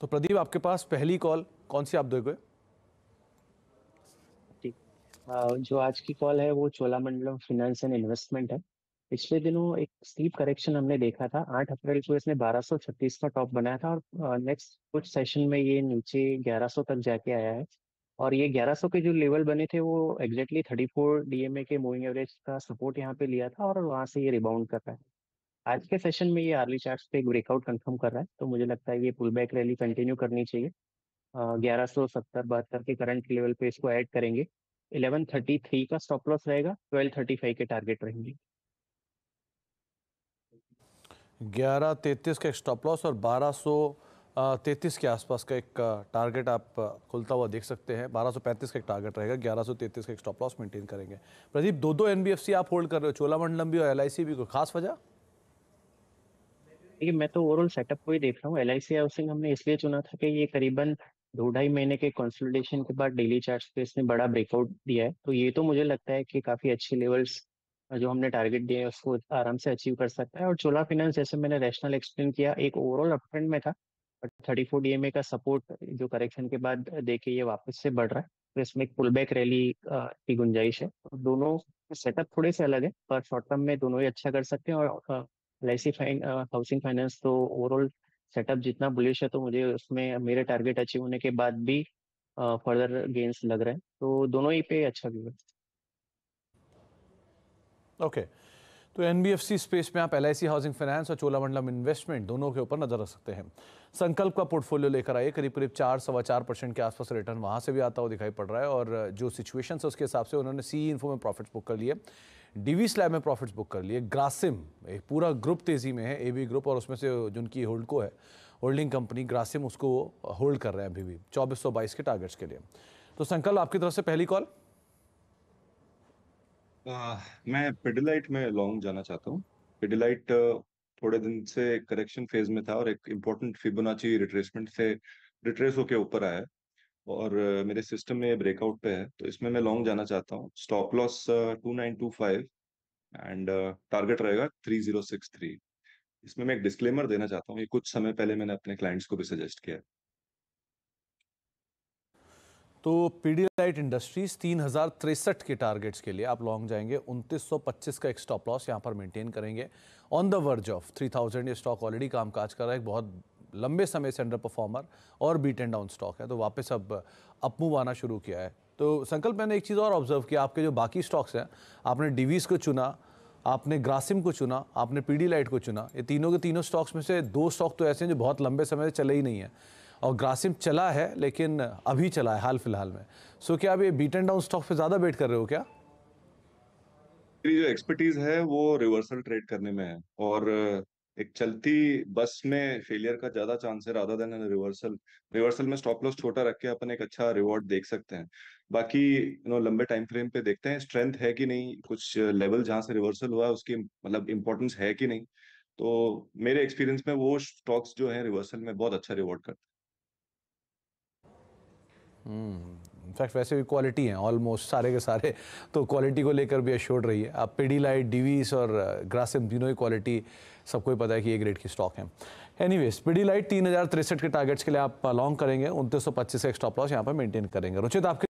तो प्रदीप आपके पास पहली कॉल कौन सी आप दोगे जो आज की कॉल है वो चोलामंडलम फिनेंस एंड इन्वेस्टमेंट है पिछले दिनों एक स्टीप करेक्शन हमने देखा था आठ अप्रैल को इसने 1236 का टॉप बनाया था और नेक्स्ट कुछ सेशन में ये नीचे 1100 तक जाके आया है और ये 1100 के जो लेवल बने थे वो एग्जैक्टली 34 डीएमए के मूविंग एवरेज का सपोर्ट यहाँ पे लिया था और वहाँ से ये रिबाउंड कर रहा है आज के सेशन में ये आर्ली चार्ट पे एक ब्रेकआउट कंफर्म कर रहा है तो मुझे लगता है ये पुल बैक रैली कंटिन्यू करनी चाहिए ग्यारह सौ सत्तर बहत्तर के करंट लेवल पे इसको ऐड करेंगे इलेवन थर्टी थ्री का स्टॉप लॉस रहेगा ट्वेल्व थर्टी फाइव के टारगेट रहेंगे ग्यारह तैतीस का एक स्टॉप लॉस और बारह सौ तैतीस के आसपास का एक टारगेट आप खुलता हुआ देख सकते हैं बारह सौ पैंतीस का एक टारगेट रहेगा ग्यारह सौ तैतीस का एक स्टॉप लॉस मेंटेन करेंगे प्रदीप दो दो एनबीएफसी आप होल्ड कर रहे हो चोलामंडलम भी और एलआईसी भी कोई खास वजह देखिए मैं तो ओवरऑल सेटअप को ही देख रहा हूँ एलआईसी हाउसिंग हमने इसलिए चुना था कि ये करीबन दो ढाई महीने के कंसोलिडेशन के बाद डेली चार्ज पे इसने बड़ा ब्रेकआउट दिया है तो ये तो मुझे लगता है कि काफ़ी अच्छे लेवल्स जो हमने टारगेट दिए हैं उसको आराम से अचीव कर सकता है और चोला फिनेंस जैसे मैंने रैशनल एक्सप्लेन किया एक ओवरऑल अपट्रेंड में था बट थर्टी फोर डी का सपोर्ट जो करेक्शन के बाद देखे ये वापस से बढ़ रहा है तो इसमें एक पुल बैक रैली की गुंजाइश है तो दोनों सेटअप थोड़े से अलग है पर शॉर्ट टर्म में दोनों ही अच्छा कर सकते हैं और एलआईसी आई हाउसिंग फाइनेंस तो ओवरऑल सेटअप जितना बुलिश है तो मुझे उसमें मेरे टारगेट अचीव होने के बाद भी फर्दर uh, गेंस लग रहे हैं तो दोनों ही पे अच्छा व्यू है ओके तो एन स्पेस में आप एल हाउसिंग फाइनेंस और चोलामंडलम इन्वेस्टमेंट दोनों के ऊपर नजर रख सकते हैं संकल्प का पोर्टफोलियो लेकर आइए करीब करीब चार सवा चार परसेंट के आसपास रिटर्न वहाँ से भी आता हुआ दिखाई पड़ रहा है और जो सिचुएशन है उसके हिसाब से उन्होंने सी इन्फो e में प्रॉफिट बुक कर लिए डीवी स्लैब में प्रॉफिट्स बुक कर लिए ग्रासिम एक पूरा ग्रुप तेज़ी में है ए बी ग्रुप और उसमें से जो उनकी होल्डको है होल्डिंग कंपनी ग्रासिम उसको वो होल्ड कर रहे हैं अभी भी चौबीस सौ बाईस के टारगेट्स के लिए तो संकल्प आपकी तरफ से पहली कॉल मैं पिडिलाइट में लॉन्ग जाना चाहता हूँ पिडिलाइट थोड़े दिन से करेक्शन फेज में था और एक इम्पोर्टेंट फिबोनाची रिट्रेसमेंट से रिट्रेस होकर ऊपर आया है और मेरे सिस्टम में ब्रेकआउट पे है तो इसमें मैं लॉन्ग जाना चाहता हूँ stop loss two nine two five and target रहेगा थ्री जीरो सिक्स थ्री इसमें मैं एक डिस्क्लेमर देना चाहता हूँ ये कुछ समय पहले मैंने अपने क्लाइंट्स को भी सजेस्ट किया तो पीडीलाइट इंडस्ट्रीज तीन हजार तिरसठ के टारगेट्स के लिए आप लॉन्ग जाएंगे 2925 का एक स्टॉप लॉस यहाँ पर मेंटेन करेंगे ऑन द वर्ज ऑफ 3000 ये स्टॉक ऑलरेडी कामकाज कर रहा है एक बहुत लंबे समय से अंडर परफॉर्मर और बीट एंड डाउन स्टॉक है तो वापस अब अपमूव आना शुरू किया है तो संकल्प मैंने एक चीज़ और ऑब्जर्व किया आपके जो बाकी स्टॉक्स हैं आपने डिवीज़ को चुना आपने ग्रासिम को चुना आपने पीडी लाइट को चुना ये तीनों के तीनों स्टॉक्स में से दो स्टॉक तो ऐसे हैं जो बहुत लंबे समय से चले ही नहीं हैं और ग्रासिम चला है लेकिन अभी चला है हाल फिलहाल में सो क्या आप ये बीट एंड डाउन स्टॉक पे ज़्यादा वेट कर रहे हो क्या मेरी जो एक्सपर्टीज है वो रिवर्सल ट्रेड करने में है और एक चलती बस में फेलियर का ज्यादा चांस है देन रिवर्सल रिवर्सल में स्टॉप लॉस छोटा रख के अपन एक अच्छा रिवॉर्ड देख सकते हैं बाकी यू नो लंबे टाइम फ्रेम पे देखते हैं स्ट्रेंथ है कि नहीं कुछ लेवल जहां से रिवर्सल हुआ उसकी मतलब इंपॉर्टेंस है कि नहीं तो मेरे एक्सपीरियंस में वो स्टॉक्स जो है रिवर्सल में बहुत अच्छा रिवॉर्ड करते हैं हम्म, इनफैक्ट वैसे भी क्वालिटी हैं ऑलमोस्ट सारे के सारे तो क्वालिटी को लेकर भी अश्योर्ड रही है आप लाइट डिवीस और ग्रासिम uh, तीनों ही क्वालिटी सबको ही पता है कि ये ग्रेड की स्टॉक है एनी वेज पिडी लाइट तीन हज़ार तिरसठ के टारगेट्स के लिए आप लॉन्ग करेंगे उनतीस सौ पच्चीस का स्टॉप लॉस यहाँ पर मेंटेन करेंगे रुचित आपके